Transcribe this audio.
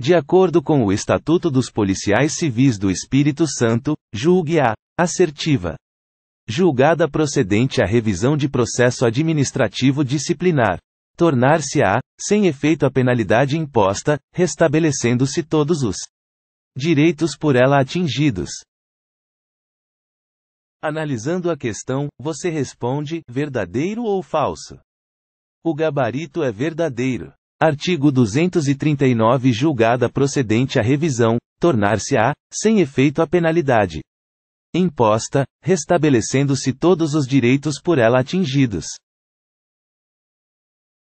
De acordo com o Estatuto dos Policiais Civis do Espírito Santo, julgue a assertiva. Julgada procedente a revisão de processo administrativo disciplinar. Tornar-se-á, sem efeito a penalidade imposta, restabelecendo-se todos os direitos por ela atingidos. Analisando a questão, você responde: verdadeiro ou falso? O gabarito é verdadeiro. Artigo 239 Julgada procedente a revisão, tornar-se-á, sem efeito a penalidade imposta, restabelecendo-se todos os direitos por ela atingidos.